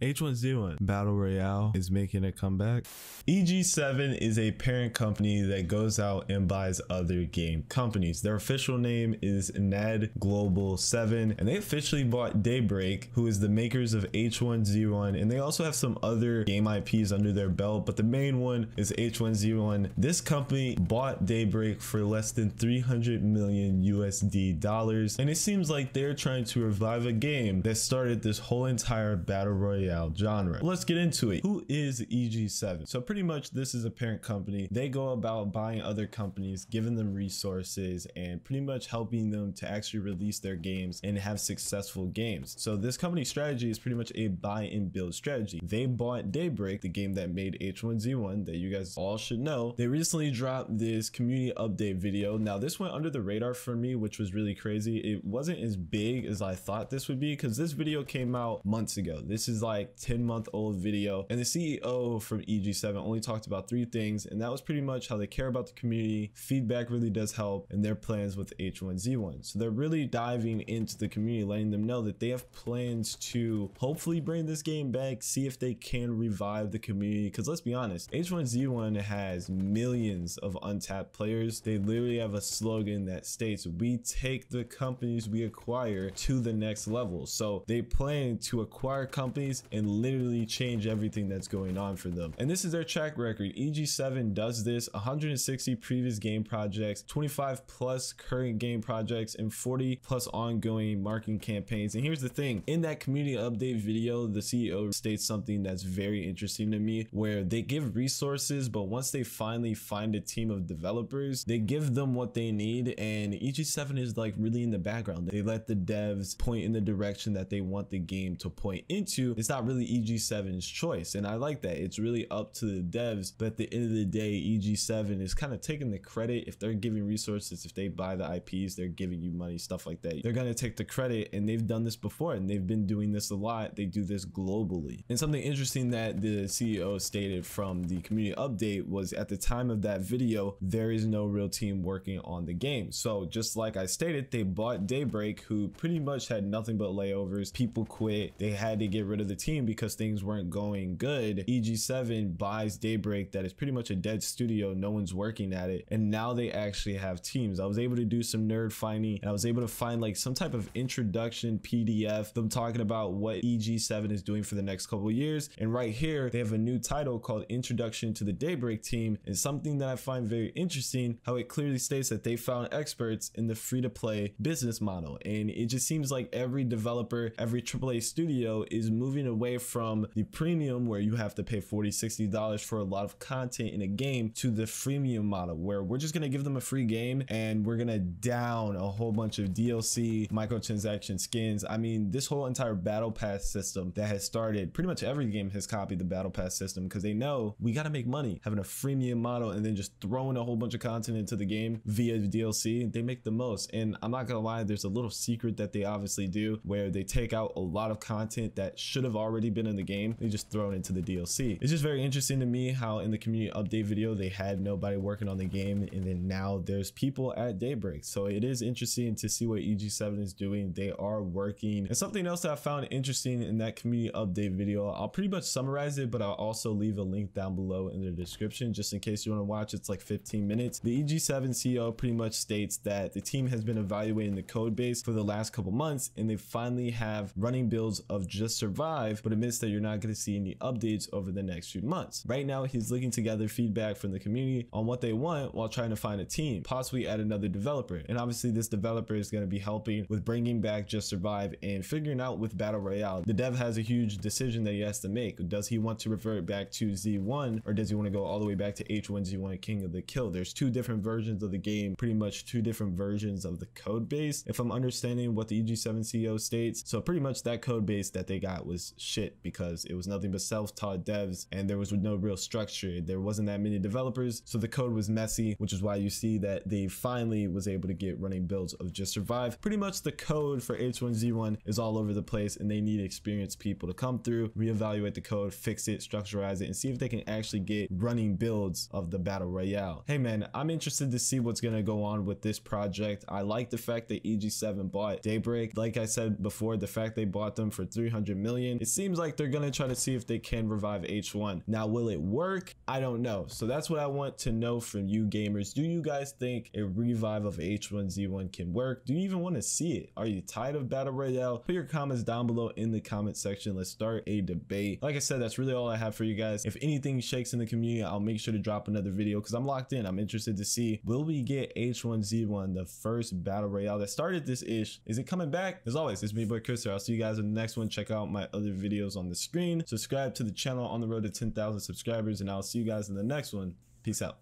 H1Z1 Battle Royale is making a comeback. EG7 is a parent company that goes out and buys other game companies. Their official name is NED Global 7 and they officially bought Daybreak who is the makers of H1Z1 and they also have some other game IPs under their belt but the main one is H1Z1. This company bought Daybreak for less than 300 million USD dollars and it seems like they're trying to revive a game that started this whole entire Battle Royale Royale genre. Let's get into it. Who is EG7? So pretty much this is a parent company. They go about buying other companies, giving them resources, and pretty much helping them to actually release their games and have successful games. So this company strategy is pretty much a buy and build strategy. They bought Daybreak, the game that made H1Z1 that you guys all should know. They recently dropped this community update video. Now this went under the radar for me, which was really crazy. It wasn't as big as I thought this would be because this video came out months ago. This is like like 10 month old video and the CEO from EG7 only talked about three things and that was pretty much how they care about the community, feedback really does help, and their plans with H1Z1. So they're really diving into the community, letting them know that they have plans to hopefully bring this game back, see if they can revive the community. Because let's be honest, H1Z1 has millions of untapped players. They literally have a slogan that states, we take the companies we acquire to the next level. So they plan to acquire companies and literally change everything that's going on for them. And this is their track record. EG7 does this 160 previous game projects, 25 plus current game projects, and 40 plus ongoing marketing campaigns. And here's the thing in that community update video, the CEO states something that's very interesting to me where they give resources, but once they finally find a team of developers, they give them what they need. And EG7 is like really in the background. They let the devs point in the direction that they want the game to point into. It's not not really EG7's choice. And I like that. It's really up to the devs. But at the end of the day, EG7 is kind of taking the credit. If they're giving resources, if they buy the IPs, they're giving you money, stuff like that. They're going to take the credit. And they've done this before and they've been doing this a lot. They do this globally. And something interesting that the CEO stated from the community update was at the time of that video, there is no real team working on the game. So just like I stated, they bought Daybreak, who pretty much had nothing but layovers. People quit. They had to get rid of the team because things weren't going good, EG7 buys Daybreak that is pretty much a dead studio. No one's working at it. And now they actually have teams. I was able to do some nerd finding and I was able to find like some type of introduction PDF, them talking about what EG7 is doing for the next couple years. And right here, they have a new title called Introduction to the Daybreak Team. And something that I find very interesting, how it clearly states that they found experts in the free to play business model. And it just seems like every developer, every AAA studio is moving away from the premium where you have to pay 40 $60 for a lot of content in a game to the freemium model where we're just going to give them a free game and we're going to down a whole bunch of DLC, microtransaction skins. I mean, this whole entire battle pass system that has started, pretty much every game has copied the battle pass system because they know we got to make money having a freemium model and then just throwing a whole bunch of content into the game via DLC. They make the most. And I'm not going to lie, there's a little secret that they obviously do where they take out a lot of content that should have already been in the game. They just thrown into the DLC. It's just very interesting to me how in the community update video, they had nobody working on the game. And then now there's people at Daybreak. So it is interesting to see what EG7 is doing. They are working. And something else that I found interesting in that community update video, I'll pretty much summarize it, but I'll also leave a link down below in the description just in case you want to watch. It's like 15 minutes. The EG7 CEO pretty much states that the team has been evaluating the code base for the last couple months and they finally have running builds of just survive but admits that you're not going to see any updates over the next few months. Right now, he's looking to gather feedback from the community on what they want while trying to find a team, possibly add another developer. And obviously this developer is going to be helping with bringing back Just Survive and figuring out with Battle Royale. The dev has a huge decision that he has to make. Does he want to revert back to Z1 or does he want to go all the way back to H1Z1 King of the Kill? There's two different versions of the game, pretty much two different versions of the code base. If I'm understanding what the EG7 CEO states, so pretty much that code base that they got was shit because it was nothing but self-taught devs and there was no real structure. There wasn't that many developers, so the code was messy, which is why you see that they finally was able to get running builds of Just Survive. Pretty much the code for H1Z1 is all over the place and they need experienced people to come through, reevaluate the code, fix it, structureize it, and see if they can actually get running builds of the Battle Royale. Hey man, I'm interested to see what's gonna go on with this project. I like the fact that EG7 bought Daybreak. Like I said before, the fact they bought them for 300 million it seems like they're gonna try to see if they can revive H1. Now, will it work? I don't know. So that's what I want to know from you gamers. Do you guys think a revive of H1Z1 can work? Do you even want to see it? Are you tired of Battle Royale? Put your comments down below in the comment section. Let's start a debate. Like I said, that's really all I have for you guys. If anything shakes in the community, I'll make sure to drop another video because I'm locked in. I'm interested to see, will we get H1Z1, the first Battle Royale that started this ish? Is it coming back? As always, it's me, boy Chris. I'll see you guys in the next one. Check out my other videos on the screen. Subscribe to the channel on the road to 10,000 subscribers and I'll see you guys in the next one. Peace out.